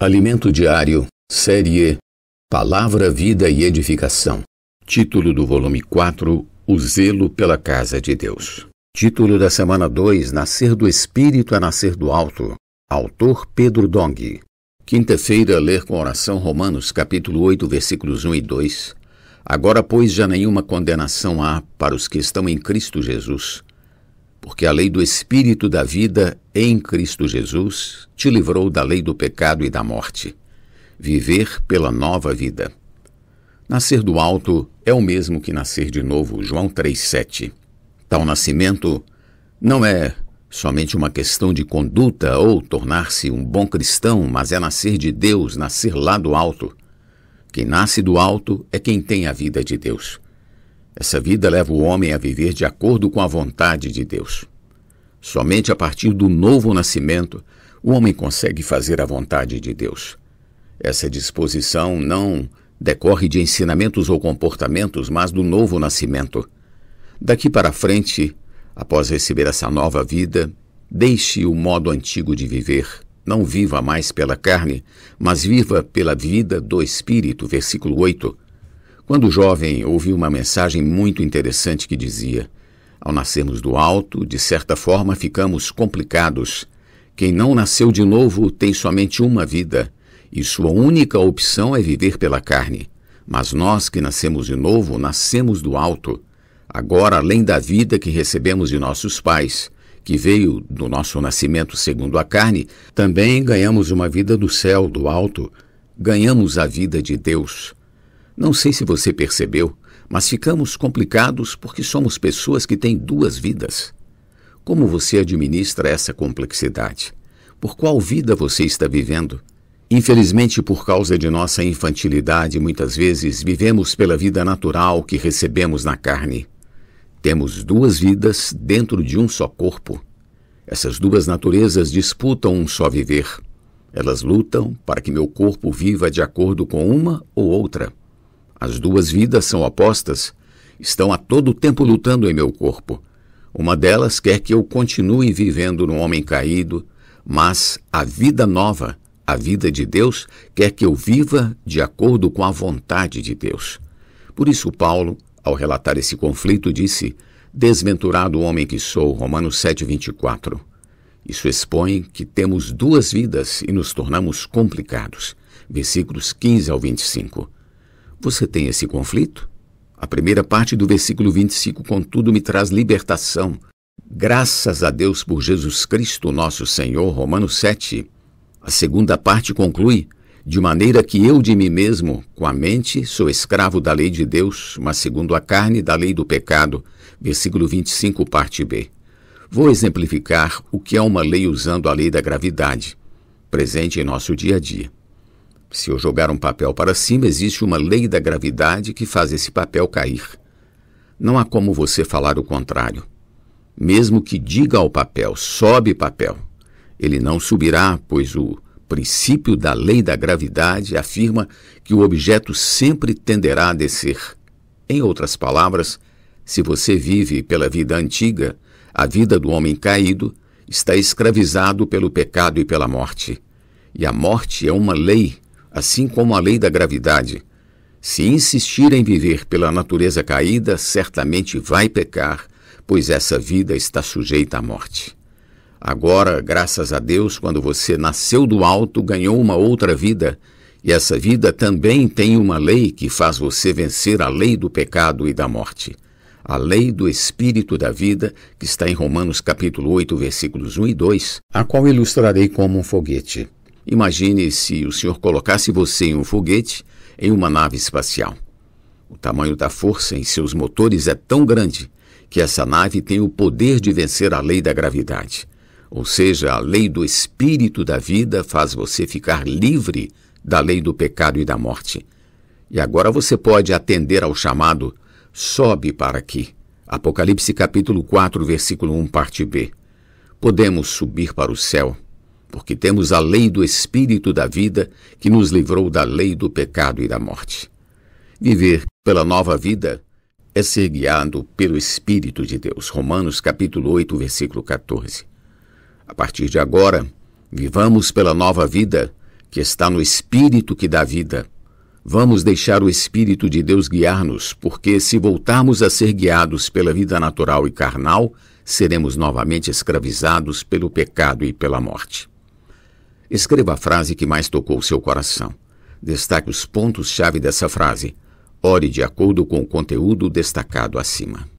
Alimento Diário, Série E, Palavra, Vida e Edificação. Título do volume 4: O Zelo pela Casa de Deus. Título da semana 2: Nascer do Espírito a é Nascer do Alto. Autor Pedro Dong. Quinta-feira, ler com oração Romanos, capítulo 8, versículos 1 e 2. Agora, pois, já nenhuma condenação há para os que estão em Cristo Jesus porque a lei do Espírito da vida em Cristo Jesus te livrou da lei do pecado e da morte. Viver pela nova vida. Nascer do alto é o mesmo que nascer de novo, João 3,7. Tal nascimento não é somente uma questão de conduta ou tornar-se um bom cristão, mas é nascer de Deus, nascer lá do alto. Quem nasce do alto é quem tem a vida de Deus. Essa vida leva o homem a viver de acordo com a vontade de Deus. Somente a partir do novo nascimento o homem consegue fazer a vontade de Deus. Essa disposição não decorre de ensinamentos ou comportamentos, mas do novo nascimento. Daqui para frente, após receber essa nova vida, deixe o modo antigo de viver. Não viva mais pela carne, mas viva pela vida do Espírito. Versículo 8. Quando jovem, ouvi uma mensagem muito interessante que dizia: Ao nascermos do alto, de certa forma ficamos complicados. Quem não nasceu de novo tem somente uma vida, e sua única opção é viver pela carne. Mas nós que nascemos de novo, nascemos do alto. Agora, além da vida que recebemos de nossos pais, que veio do nosso nascimento segundo a carne, também ganhamos uma vida do céu, do alto. Ganhamos a vida de Deus. Não sei se você percebeu, mas ficamos complicados porque somos pessoas que têm duas vidas. Como você administra essa complexidade? Por qual vida você está vivendo? Infelizmente, por causa de nossa infantilidade, muitas vezes vivemos pela vida natural que recebemos na carne. Temos duas vidas dentro de um só corpo. Essas duas naturezas disputam um só viver. Elas lutam para que meu corpo viva de acordo com uma ou outra. As duas vidas são opostas, estão a todo tempo lutando em meu corpo. Uma delas quer que eu continue vivendo no homem caído, mas a vida nova, a vida de Deus, quer que eu viva de acordo com a vontade de Deus. Por isso, Paulo, ao relatar esse conflito, disse: Desventurado homem que sou, Romanos 7,24. Isso expõe que temos duas vidas e nos tornamos complicados. Versículos 15 ao 25. Você tem esse conflito? A primeira parte do versículo 25, contudo, me traz libertação. Graças a Deus por Jesus Cristo, nosso Senhor. Romanos 7. A segunda parte conclui: De maneira que eu de mim mesmo, com a mente, sou escravo da lei de Deus, mas segundo a carne, da lei do pecado. Versículo 25, parte B. Vou exemplificar o que é uma lei usando a lei da gravidade, presente em nosso dia a dia. Se eu jogar um papel para cima, existe uma lei da gravidade que faz esse papel cair. Não há como você falar o contrário. Mesmo que diga ao papel, sobe papel, ele não subirá, pois o princípio da lei da gravidade afirma que o objeto sempre tenderá a descer. Em outras palavras, se você vive pela vida antiga, a vida do homem caído está escravizado pelo pecado e pela morte. E a morte é uma lei assim como a lei da gravidade. Se insistir em viver pela natureza caída, certamente vai pecar, pois essa vida está sujeita à morte. Agora, graças a Deus, quando você nasceu do alto, ganhou uma outra vida, e essa vida também tem uma lei que faz você vencer a lei do pecado e da morte. A lei do espírito da vida, que está em Romanos capítulo 8, versículos 1 e 2, a qual ilustrarei como um foguete. Imagine se o senhor colocasse você em um foguete em uma nave espacial. O tamanho da força em seus motores é tão grande que essa nave tem o poder de vencer a lei da gravidade. Ou seja, a lei do espírito da vida faz você ficar livre da lei do pecado e da morte. E agora você pode atender ao chamado Sobe para aqui. Apocalipse capítulo 4, versículo 1, parte B. Podemos subir para o céu porque temos a lei do Espírito da vida que nos livrou da lei do pecado e da morte. Viver pela nova vida é ser guiado pelo Espírito de Deus. Romanos capítulo 8, versículo 14. A partir de agora, vivamos pela nova vida que está no Espírito que dá vida. Vamos deixar o Espírito de Deus guiar-nos, porque se voltarmos a ser guiados pela vida natural e carnal, seremos novamente escravizados pelo pecado e pela morte. Escreva a frase que mais tocou o seu coração. Destaque os pontos-chave dessa frase. Ore de acordo com o conteúdo destacado acima.